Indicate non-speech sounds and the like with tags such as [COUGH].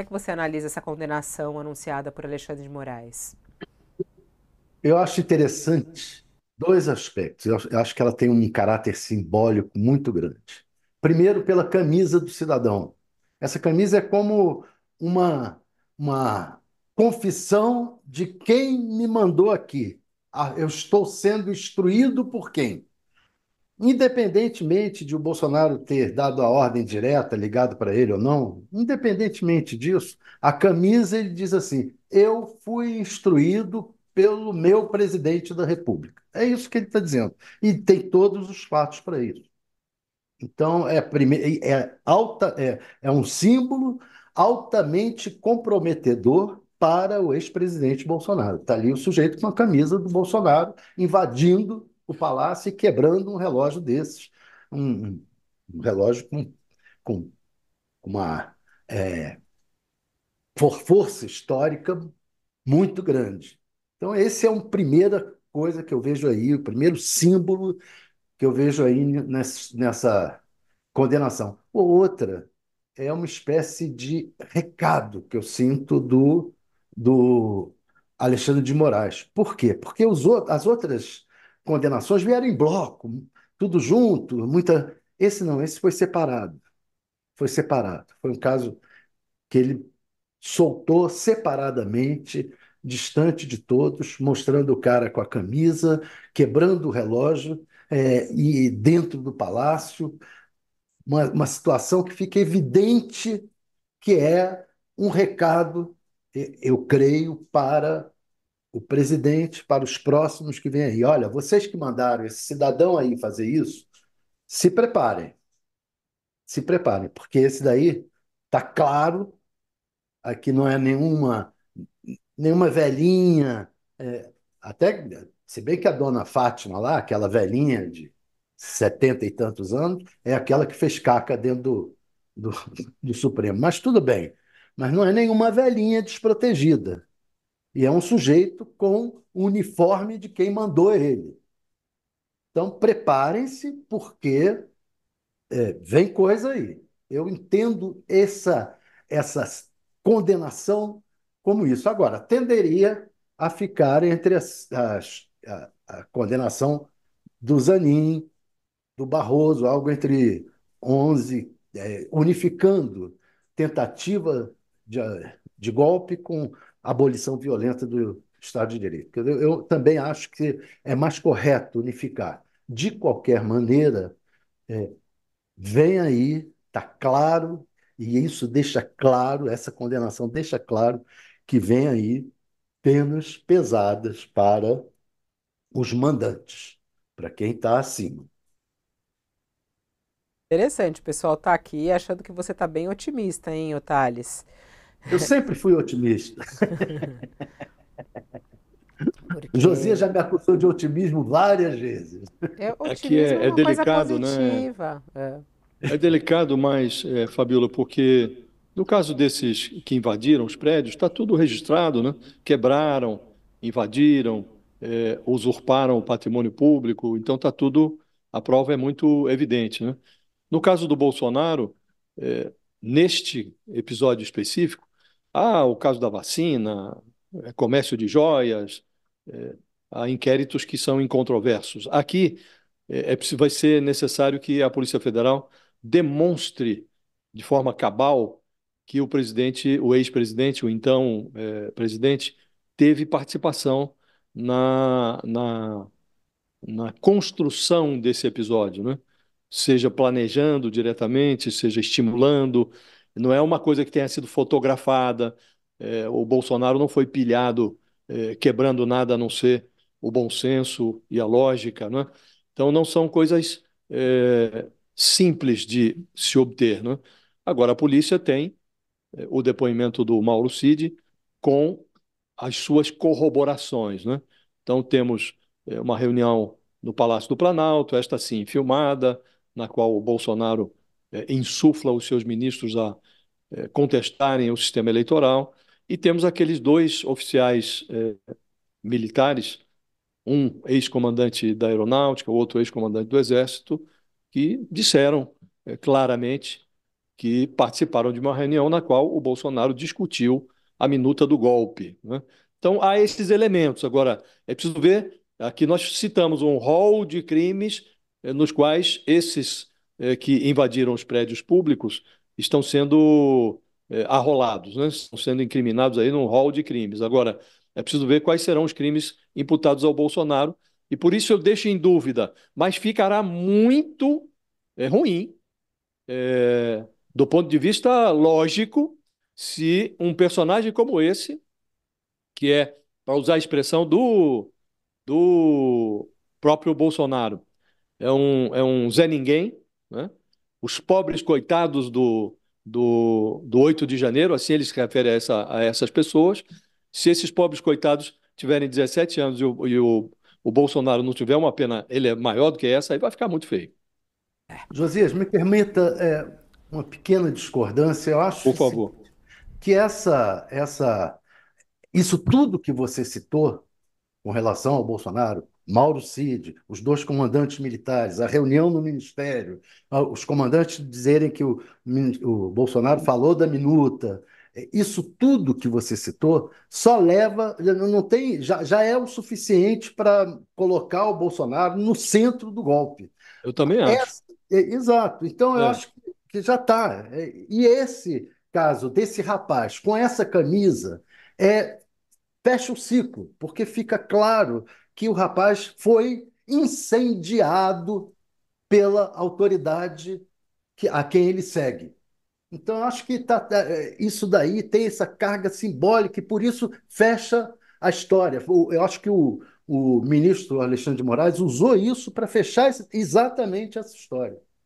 Como é que você analisa essa condenação anunciada por Alexandre de Moraes? Eu acho interessante dois aspectos. Eu acho que ela tem um caráter simbólico muito grande. Primeiro, pela camisa do cidadão. Essa camisa é como uma, uma confissão de quem me mandou aqui. Ah, eu estou sendo instruído por quem? independentemente de o Bolsonaro ter dado a ordem direta, ligado para ele ou não, independentemente disso, a camisa ele diz assim: eu fui instruído pelo meu presidente da República. É isso que ele está dizendo. E tem todos os fatos para isso. Então, é, prime... é, alta... é, é um símbolo altamente comprometedor para o ex-presidente Bolsonaro. Está ali o sujeito com a camisa do Bolsonaro invadindo o palácio e quebrando um relógio desses. Um, um relógio com, com uma é, força histórica muito grande. Então, esse é uma primeira coisa que eu vejo aí, o primeiro símbolo que eu vejo aí nessa condenação. Outra é uma espécie de recado que eu sinto do, do Alexandre de Moraes. Por quê? Porque os, as outras condenações vieram em bloco, tudo junto, muita. Esse não, esse foi separado. Foi separado. Foi um caso que ele soltou separadamente, distante de todos, mostrando o cara com a camisa, quebrando o relógio é, e dentro do palácio, uma, uma situação que fica evidente que é um recado, eu creio, para o presidente para os próximos que vêm aí. Olha, vocês que mandaram esse cidadão aí fazer isso, se preparem. Se preparem, porque esse daí está claro, aqui não é nenhuma nenhuma velhinha, é, até se bem que a dona Fátima lá, aquela velhinha de setenta e tantos anos, é aquela que fez caca dentro do, do, [LAUGHS] do Supremo. Mas tudo bem. Mas não é nenhuma velhinha desprotegida. E é um sujeito com o uniforme de quem mandou ele. Então, preparem-se, porque é, vem coisa aí. Eu entendo essa, essa condenação como isso. Agora, tenderia a ficar entre as, as, a, a condenação do Zanin, do Barroso, algo entre 11, é, unificando tentativa de, de golpe com abolição violenta do Estado de Direito. Eu, eu também acho que é mais correto unificar. De qualquer maneira, é, vem aí, está claro, e isso deixa claro, essa condenação deixa claro que vem aí penas pesadas para os mandantes, para quem está acima. Interessante, o pessoal está aqui achando que você está bem otimista, hein, Otales? Eu sempre fui otimista. Porque... Josias já me acusou de otimismo várias vezes. É, otimismo Aqui é, é, é delicado, né? É. é. delicado, mas, é, Fabiola, porque no caso desses que invadiram os prédios, está tudo registrado, né? Quebraram, invadiram, é, usurparam o patrimônio público, então está tudo, a prova é muito evidente, né? No caso do Bolsonaro, é, neste episódio específico, ah, o caso da vacina, é, comércio de joias, é, há inquéritos que são incontroversos. Aqui é, é, vai ser necessário que a Polícia Federal demonstre de forma cabal que o presidente, o ex-presidente, o então é, presidente, teve participação na, na, na construção desse episódio, né? seja planejando diretamente, seja estimulando, não é uma coisa que tenha sido fotografada. É, o Bolsonaro não foi pilhado é, quebrando nada a não ser o bom senso e a lógica. Né? Então, não são coisas é, simples de se obter. Né? Agora, a polícia tem o depoimento do Mauro Cid com as suas corroborações. Né? Então, temos uma reunião no Palácio do Planalto, esta sim filmada, na qual o Bolsonaro eh, insufla os seus ministros a eh, contestarem o sistema eleitoral. E temos aqueles dois oficiais eh, militares, um ex-comandante da aeronáutica, o outro ex-comandante do exército, que disseram claramente que participaram de uma reunião na qual o Bolsonaro discutiu a minuta do golpe. Né? Então, há esses elementos. Agora, é preciso ver, aqui nós citamos um rol de crimes nos quais esses é, que invadiram os prédios públicos estão sendo é, arrolados, né? estão sendo incriminados aí num rol de crimes. Agora, é preciso ver quais serão os crimes imputados ao Bolsonaro, e por isso eu deixo em dúvida, mas ficará muito é, ruim, é, do ponto de vista lógico, se um personagem como esse, que é, para usar a expressão do, do próprio Bolsonaro, é um, é um Zé Ninguém, né? os pobres coitados do, do, do 8 de janeiro, assim ele se refere a, essa, a essas pessoas, se esses pobres coitados tiverem 17 anos e o, e o, o Bolsonaro não tiver uma pena, ele é maior do que essa, aí vai ficar muito feio. É. Josias, me permita é, uma pequena discordância. Eu acho Por favor. que essa, essa, isso tudo que você citou com relação ao Bolsonaro, Mauro Cid, os dois comandantes militares, a reunião no ministério, os comandantes dizerem que o, o Bolsonaro falou da minuta, é, isso tudo que você citou só leva, não tem, já, já é o suficiente para colocar o Bolsonaro no centro do golpe. Eu também acho. Essa, é, exato. Então eu é. acho que, que já está. É, e esse caso desse rapaz com essa camisa é fecha o ciclo, porque fica claro que o rapaz foi incendiado pela autoridade que, a quem ele segue. Então, eu acho que tá, é, é, isso daí tem essa carga simbólica e por isso fecha a história. Eu acho que o, o ministro Alexandre de Moraes usou isso para fechar exatamente essa história.